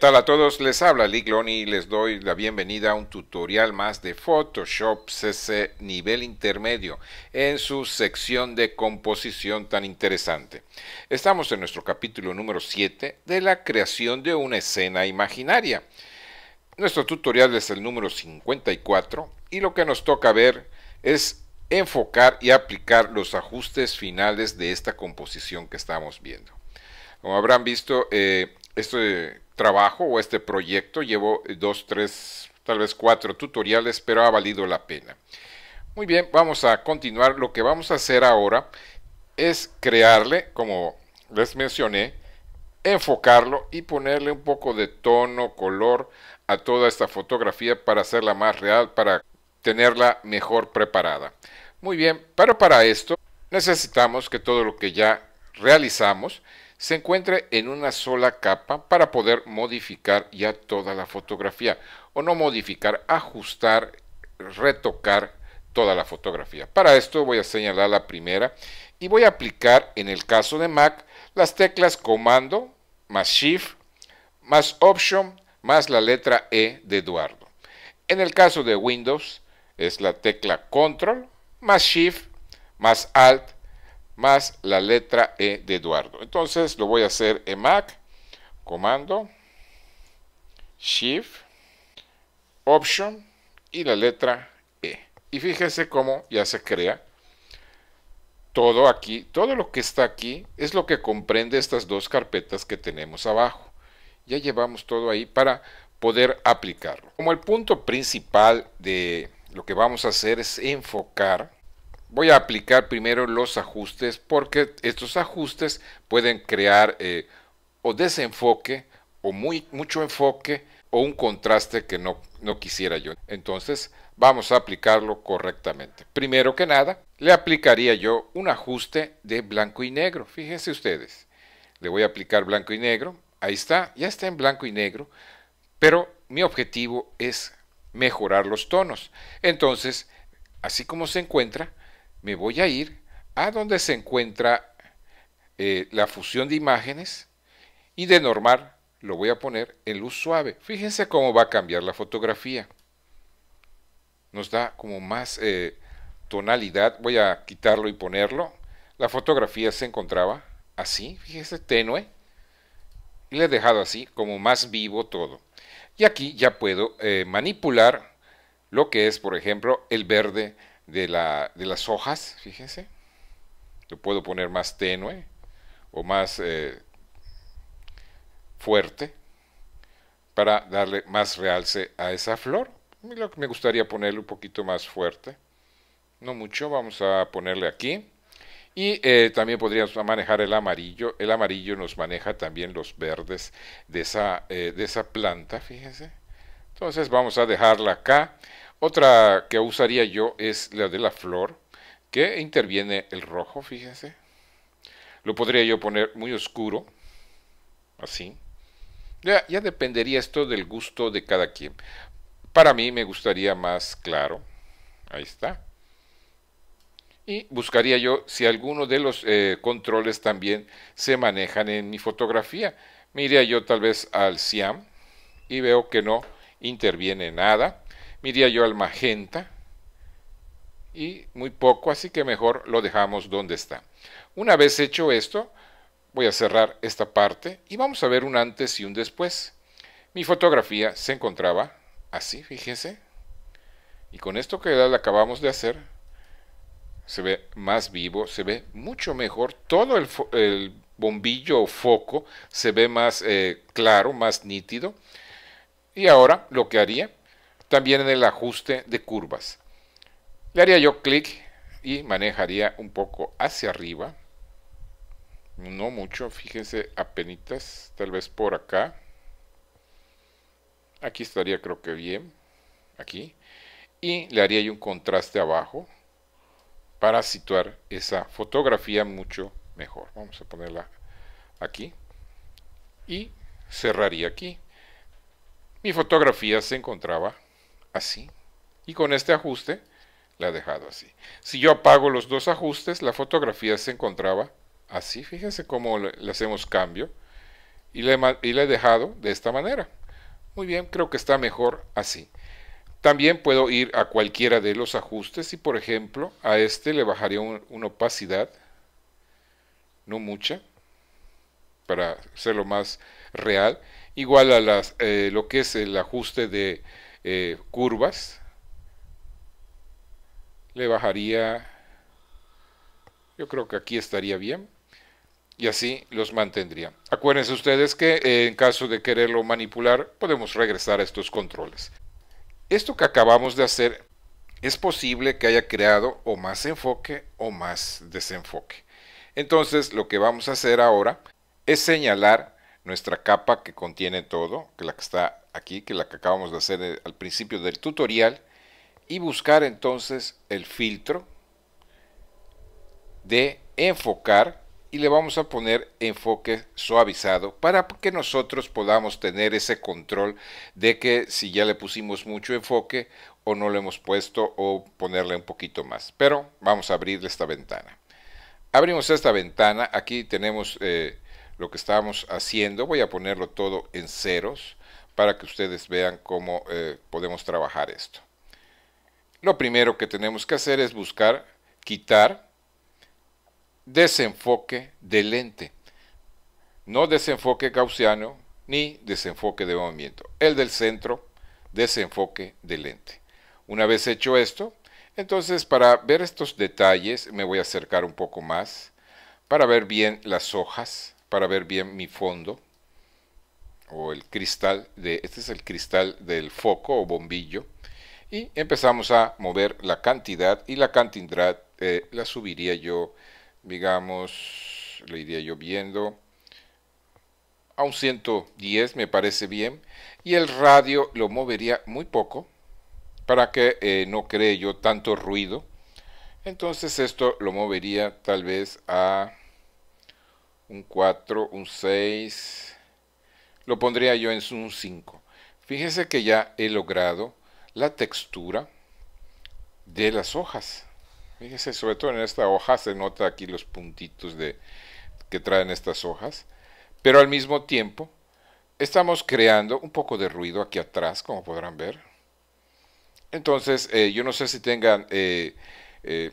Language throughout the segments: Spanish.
tal a todos? Les habla Ligloni y les doy la bienvenida a un tutorial más de Photoshop CC nivel intermedio en su sección de composición tan interesante. Estamos en nuestro capítulo número 7 de la creación de una escena imaginaria. Nuestro tutorial es el número 54 y lo que nos toca ver es enfocar y aplicar los ajustes finales de esta composición que estamos viendo. Como habrán visto, eh, esto es trabajo o este proyecto. Llevo eh, dos, tres, tal vez cuatro tutoriales, pero ha valido la pena. Muy bien, vamos a continuar. Lo que vamos a hacer ahora es crearle, como les mencioné, enfocarlo y ponerle un poco de tono, color a toda esta fotografía para hacerla más real, para tenerla mejor preparada. Muy bien, pero para esto necesitamos que todo lo que ya realizamos se encuentre en una sola capa para poder modificar ya toda la fotografía o no modificar, ajustar, retocar toda la fotografía. Para esto voy a señalar la primera y voy a aplicar en el caso de Mac las teclas comando más shift más option más la letra E de Eduardo. En el caso de Windows es la tecla control más shift más alt más la letra E de Eduardo. Entonces lo voy a hacer en Mac, comando, Shift, Option y la letra E. Y fíjense cómo ya se crea todo aquí, todo lo que está aquí es lo que comprende estas dos carpetas que tenemos abajo. Ya llevamos todo ahí para poder aplicarlo. Como el punto principal de lo que vamos a hacer es enfocar voy a aplicar primero los ajustes porque estos ajustes pueden crear eh, o desenfoque o muy, mucho enfoque o un contraste que no quisiera yo. Entonces vamos a aplicarlo correctamente. Primero que nada, le aplicaría yo un ajuste de blanco y negro. Fíjense ustedes, le voy a aplicar blanco y negro. Ahí está, ya está en blanco y negro, pero mi objetivo es mejorar los tonos. Entonces, así como se encuentra, me voy a ir a donde se encuentra eh, la fusión de imágenes y de normal lo voy a poner en luz suave. Fíjense cómo va a cambiar la fotografía. Nos da como más eh, tonalidad. Voy a quitarlo y ponerlo. La fotografía se encontraba así, fíjense, tenue. Y le he dejado así, como más vivo todo. Y aquí ya puedo eh, manipular lo que es, por ejemplo, el verde de, las hojas, fíjense. Lo puedo poner más tenue o más eh, fuerte para darle más realce a esa flor. Me gustaría ponerle un poquito más fuerte. No mucho, vamos a ponerle aquí. Y eh, también podríamos manejar el amarillo. El amarillo nos maneja también los verdes de esa, eh, de esa planta, fíjense. Entonces vamos a dejarla acá. Otra que usaría yo es la de la flor, que interviene el rojo, fíjense. Lo podría yo poner muy oscuro, así. Ya, dependería esto del gusto de cada quien. Para mí me gustaría más claro. Ahí está. Y buscaría yo si alguno de los eh, controles también se manejan en mi fotografía. Me iría yo tal vez al Siam y veo que no interviene nada. Miría yo al magenta y muy poco, así que mejor lo dejamos donde está. Una vez hecho esto, voy a cerrar esta parte y vamos a ver un antes y un después. Mi fotografía se encontraba así, fíjense. Y con esto que le acabamos de hacer, se ve más vivo, se ve mucho mejor. Todo el, bombillo o foco se ve más eh, claro, más nítido. Y ahora lo que haría también en el ajuste de curvas. Le haría yo clic y manejaría un poco hacia arriba. No mucho, fíjense, apenitas, tal vez por acá. Aquí estaría creo que bien, aquí. Y le haría yo un contraste abajo para situar esa fotografía mucho mejor. Vamos a ponerla aquí. Y cerraría aquí. Mi fotografía se encontraba así. Y con este ajuste la he dejado así. Si yo apago los dos ajustes, la fotografía se encontraba así. Fíjense cómo le, hacemos cambio. Y la he dejado de esta manera. Muy bien, creo que está mejor así. También puedo ir a cualquiera de los ajustes y por ejemplo a este le bajaría una opacidad, no mucha, para hacerlo más real. Igual a las, eh, lo que es el ajuste de eh, curvas, le bajaría, yo creo que aquí estaría bien, y así los mantendría. Acuérdense ustedes que eh, en caso de quererlo manipular, podemos regresar a estos controles. Esto que acabamos de hacer es posible que haya creado o más enfoque o más desenfoque. Entonces lo que vamos a hacer ahora es señalar nuestra capa que contiene todo, que la que está aquí, que la que acabamos de hacer al principio del tutorial, y buscar entonces el filtro de enfocar y le vamos a poner enfoque suavizado para que nosotros podamos tener ese control de que si ya le pusimos mucho enfoque o no lo hemos puesto o ponerle un poquito más. Pero vamos a abrirle esta ventana. Abrimos esta ventana, aquí tenemos eh, lo que estamos haciendo. Voy a ponerlo todo en ceros para que ustedes vean cómo eh, podemos trabajar esto. Lo primero que tenemos que hacer es buscar quitar desenfoque de lente. No desenfoque gaussiano ni desenfoque de movimiento. El del centro, desenfoque de lente. Una vez hecho esto, entonces para ver estos detalles me voy a acercar un poco más para ver bien las hojas para ver bien mi fondo o el cristal de este es el cristal del foco o bombillo y empezamos a mover la cantidad y la cantidad eh, la subiría yo digamos le iría yo viendo a un 110 me parece bien y el radio lo movería muy poco para que eh, no cree yo tanto ruido entonces esto lo movería tal vez a un 4, un 6, lo pondría yo en un 5. Fíjese que ya he logrado la textura de las hojas. Fíjese, sobre todo en esta hoja se nota aquí los puntitos de, que traen estas hojas. Pero al mismo tiempo estamos creando un poco de ruido aquí atrás, como podrán ver. Entonces, eh, yo no sé si tengan eh, eh,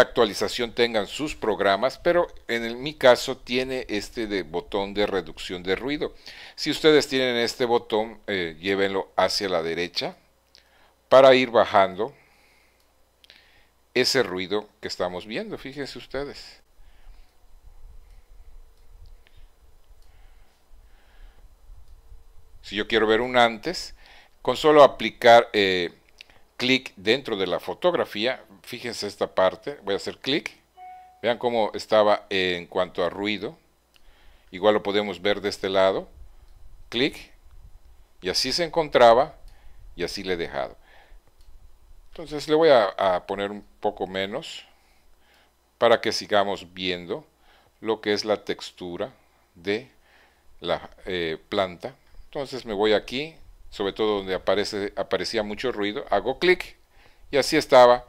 actualización tengan sus programas, pero en mi caso tiene este de botón de reducción de ruido. Si ustedes tienen este botón, eh, llévenlo hacia la derecha para ir bajando ese ruido que estamos viendo, fíjense ustedes. Si yo quiero ver un antes, con solo aplicar eh, clic dentro de la fotografía, fíjense esta parte, voy a hacer clic, vean cómo estaba en cuanto a ruido, igual lo podemos ver de este lado, clic, y así se encontraba, y así le he dejado. Entonces le voy a, poner un poco menos, para que sigamos viendo lo que es la textura de la eh, planta. Entonces me voy aquí, sobre todo donde aparece, aparecía mucho ruido, hago clic y así estaba.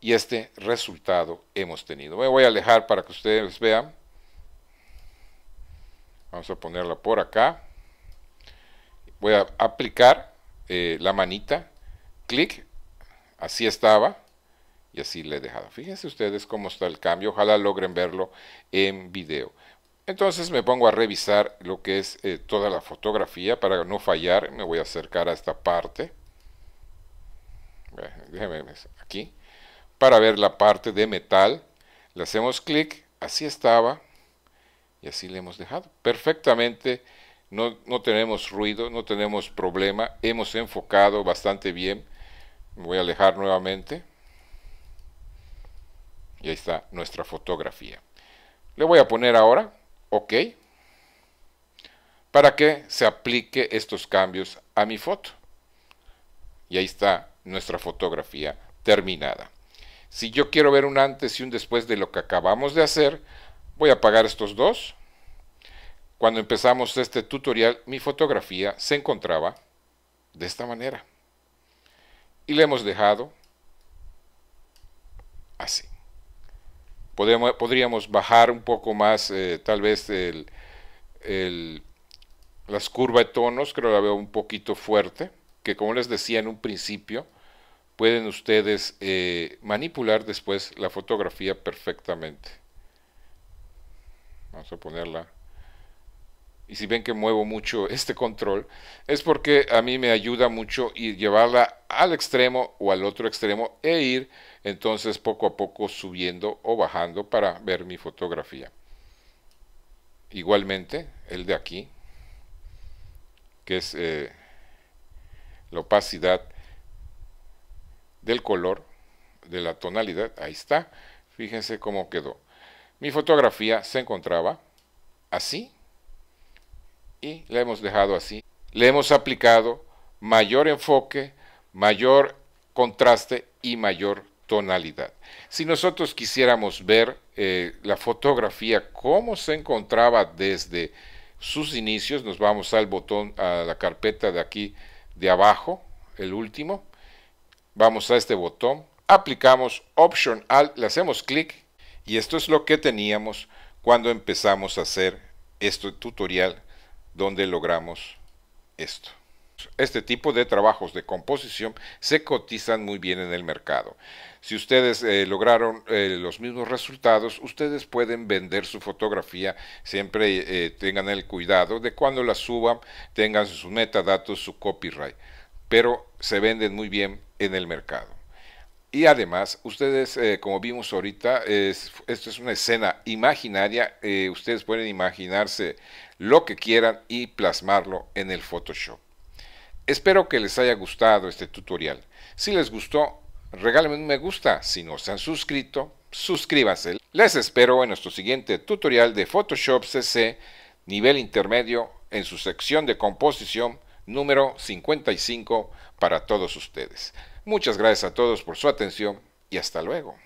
Y este resultado hemos tenido. Me voy a alejar para que ustedes vean. Vamos a ponerla por acá. Voy a aplicar eh, la manita. Clic. Así estaba. Y así le he dejado. Fíjense ustedes cómo está el cambio. Ojalá logren verlo en video. Entonces me pongo a revisar lo que es eh, toda la fotografía para no fallar. Me voy a acercar a esta parte. aquí. Para ver la parte de metal. Le hacemos clic. Así estaba. Y así le hemos dejado. Perfectamente. No, no tenemos ruido. No tenemos problema. Hemos enfocado bastante bien. Me voy a alejar nuevamente. Y ahí está nuestra fotografía. Le voy a poner ahora OK para que se aplique estos cambios a mi foto. Y ahí está nuestra fotografía terminada. Si yo quiero ver un antes y un después de lo que acabamos de hacer, voy a apagar estos dos. Cuando empezamos este tutorial, mi fotografía se encontraba de esta manera. Y le hemos dejado así podríamos bajar un poco más eh, tal vez el, las curvas de tonos, creo que la veo un poquito fuerte, que como les decía en un principio, pueden ustedes eh, manipular después la fotografía perfectamente. Vamos a ponerla y si ven que muevo mucho este control, es porque a mí me ayuda mucho ir llevarla al extremo o al otro extremo e ir entonces poco a poco subiendo o bajando para ver mi fotografía. Igualmente, el de aquí, que es eh, la opacidad del color, de la tonalidad, ahí está, fíjense cómo quedó. Mi fotografía se encontraba así, y le hemos dejado así. Le hemos aplicado mayor enfoque, mayor contraste y mayor tonalidad. Si nosotros quisiéramos ver eh, la fotografía, cómo se encontraba desde sus inicios, nos vamos al botón, a la carpeta de aquí de abajo, el último, vamos a este botón, aplicamos Option Alt, le hacemos clic y esto es lo que teníamos cuando empezamos a hacer este tutorial donde logramos esto. Este tipo de trabajos de composición se cotizan muy bien en el mercado. Si ustedes eh, lograron eh, los mismos resultados, ustedes pueden vender su fotografía. Siempre eh, tengan el cuidado de cuando la suban, tengan sus metadatos, su copyright. Pero se venden muy bien en el mercado. Y además, ustedes, eh, como vimos ahorita, es, esto es una escena imaginaria. Eh, ustedes pueden imaginarse lo que quieran y plasmarlo en el Photoshop. Espero que les haya gustado este tutorial. Si les gustó, regálenme un me gusta. Si no se han suscrito, suscríbanse. Les espero en nuestro siguiente tutorial de Photoshop CC nivel intermedio en su sección de composición número 55 para todos ustedes. Muchas gracias a todos por su atención y hasta luego.